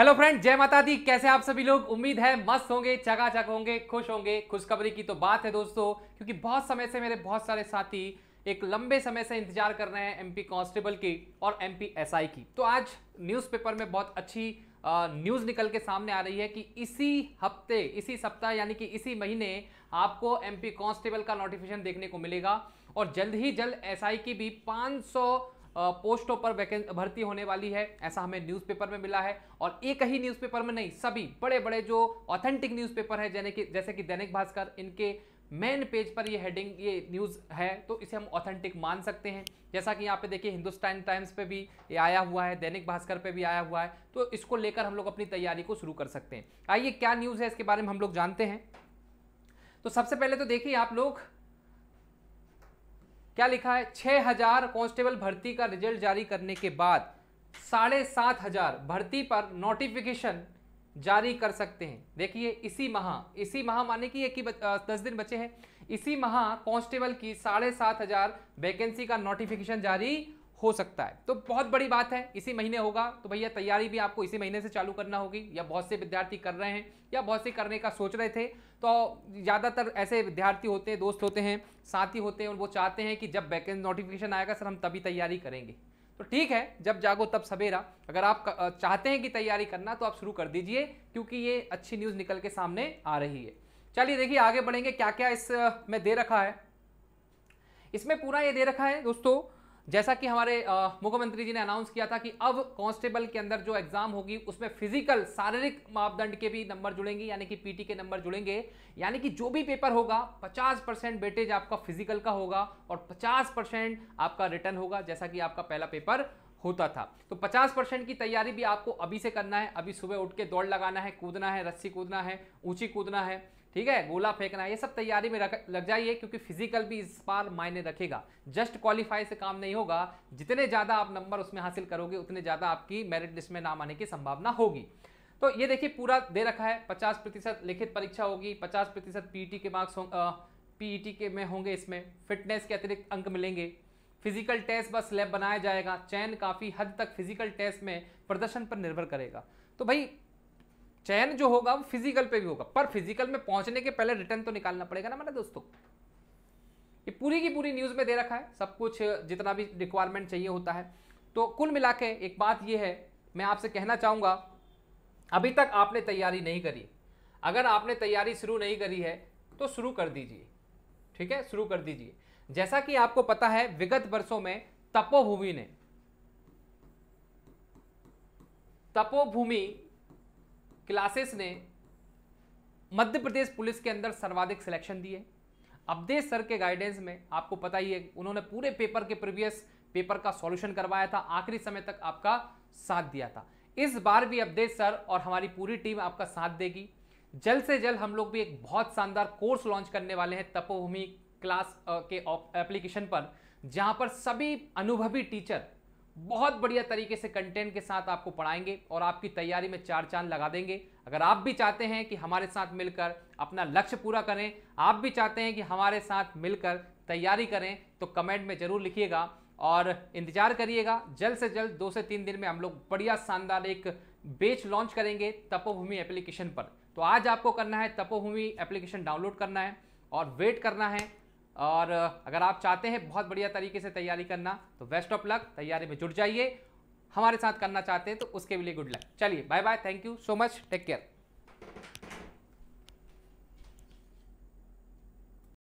hello friend जय माता दी कैसे आप सभी लोग उम्मीद है मस्त होंगे चकाचक होंगे खुश होंगे खुशखबरी की तो बात है दोस्तों क्योंकि बहुत समय से मेरे बहुत सारे साथी एक लंबे समय से इंतजार कर रहे हैं एमपी कांस्टेबल की और एमपी एसआई की तो आज न्यूज़पेपर में बहुत अच्छी न्यूज़ निकल के सामने आ रही है कि इसी हफ्ते इसी सप्ताह यानी कि इसी महीने आपको एमपी कांस्टेबल का नोटिफिकेशन देखने को मिलेगा और जल्द ही जल्द एसआई की भी 500 पोस्टों पर भर्ती होने वाली है ऐसा हमें न्यूज़पेपर में मिला है और एक ही न्यूज़पेपर में नहीं सभी बड़े बड़े जो ऑथेंटिक न्यूज़पेपर है जैसे कि जैसे कि दैनिक भास्कर इनके मेन पेज पर ये हेडिंग ये न्यूज़ है तो इसे हम ऑथेंटिक मान सकते हैं जैसा कि यहाँ पे देखिए हिंदुस्तान टाइम्स पे भी ये आया हुआ है दैनिक भास्कर पे भी आया हुआ है तो इसको लेकर हम लोग अपनी तैयारी को शुरू कर सकते हैं आइए क्या न्यूज़ है इसके बारे में हम लोग जानते हैं तो सबसे पहले तो देखिए आप लोग क्या लिखा है छह हजार कॉन्स्टेबल भर्ती का रिजल्ट जारी करने के बाद साढ़े सात हजार भर्ती पर नोटिफिकेशन जारी कर सकते हैं देखिए इसी माह इसी माह माने कि एक ही दस दिन बचे हैं इसी माह कांस्टेबल की साढ़े सात हजार वैकेंसी का नोटिफिकेशन जारी हो सकता है तो बहुत बड़ी बात है इसी महीने होगा तो भैया तैयारी भी आपको इसी महीने से चालू करना होगी या बहुत से विद्यार्थी कर रहे हैं या बहुत से करने का सोच रहे थे तो ज़्यादातर ऐसे विद्यार्थी होते हैं दोस्त होते हैं साथी होते हैं और वो चाहते हैं कि जब वैकेंसी नोटिफिकेशन आएगा सर हम तभी तैयारी करेंगे तो ठीक है जब जागो तब सवेरा अगर आप चाहते हैं कि तैयारी करना तो आप शुरू कर दीजिए क्योंकि ये अच्छी न्यूज़ निकल के सामने आ रही है चलिए देखिए आगे बढ़ेंगे क्या क्या इस में दे रखा है इसमें पूरा ये दे रखा है दोस्तों जैसा कि हमारे मुख्यमंत्री जी ने अनाउंस किया था कि अब कांस्टेबल के अंदर जो एग्जाम होगी उसमें फिजिकल शारीरिक मापदंड के भी नंबर जुड़ेंगे यानी कि पीटी के नंबर जुड़ेंगे यानी कि जो भी पेपर होगा 50 परसेंट बेटेज आपका फिजिकल का होगा और 50 परसेंट आपका रिटर्न होगा जैसा कि आपका पहला पेपर होता था तो 50 परसेंट की तैयारी भी आपको अभी से करना है अभी सुबह उठ के दौड़ लगाना है कूदना है रस्सी कूदना है ऊंची कूदना है ठीक है गोला फेंकना ये सब तैयारी में रख लग जाइए क्योंकि फिजिकल भी इस बार मायने रखेगा जस्ट क्वालिफाई से काम नहीं होगा जितने ज़्यादा आप नंबर उसमें हासिल करोगे उतने ज़्यादा आपकी मेरिट लिस्ट में नाम आने की संभावना होगी तो ये देखिए पूरा दे रखा है पचास प्रतिशत लिखित परीक्षा होगी पचास प्रतिशत पीईटी e के मार्क्स पीईटी e के में होंगे इसमें फिटनेस के अतिरिक्त अंक मिलेंगे फिजिकल टेस्ट बस स्लैब बनाया जाएगा चयन काफ़ी हद तक फिजिकल टेस्ट में प्रदर्शन पर निर्भर करेगा तो भाई चयन जो होगा वो फिजिकल पे भी होगा पर फिजिकल में पहुंचने के पहले रिटर्न तो निकालना पड़ेगा ना मेरे दोस्तों ये पूरी की पूरी न्यूज़ में दे रखा है सब कुछ जितना भी रिक्वायरमेंट चाहिए होता है तो कुल मिला के एक बात ये है मैं आपसे कहना चाहूंगा अभी तक आपने तैयारी नहीं करी अगर आपने तैयारी शुरू नहीं करी है तो शुरू कर दीजिए ठीक है शुरू कर दीजिए जैसा कि आपको पता है विगत वर्षों में तपोभूमि ने तपोभूमि क्लासेस ने मध्य प्रदेश पुलिस के अंदर सर्वाधिक सिलेक्शन दिए अवधेश सर के गाइडेंस में आपको पता ही है उन्होंने पूरे पेपर के प्रीवियस पेपर का सॉल्यूशन करवाया था आखिरी समय तक आपका साथ दिया था इस बार भी अवधेश सर और हमारी पूरी टीम आपका साथ देगी जल्द से जल्द हम लोग भी एक बहुत शानदार कोर्स लॉन्च करने वाले हैं तपोभूमि क्लास के एप्लीकेशन पर जहां पर सभी अनुभवी टीचर बहुत बढ़िया तरीके से कंटेंट के साथ आपको पढ़ाएंगे और आपकी तैयारी में चार चांद लगा देंगे अगर आप भी चाहते हैं कि हमारे साथ मिलकर अपना लक्ष्य पूरा करें आप भी चाहते हैं कि हमारे साथ मिलकर तैयारी करें तो कमेंट में ज़रूर लिखिएगा और इंतज़ार करिएगा जल्द से जल्द दो से तीन दिन में हम लोग बढ़िया शानदार एक बेच लॉन्च करेंगे तपोभूमि एप्लीकेशन पर तो आज आपको करना है तपोभूमि एप्लीकेशन डाउनलोड करना है और वेट करना है और अगर आप चाहते हैं बहुत बढ़िया तरीके से तैयारी करना तो बेस्ट ऑफ लक तैयारी में जुट जाइए हमारे साथ करना चाहते हैं तो उसके लिए गुड लक चलिए bye bye thank you so much take care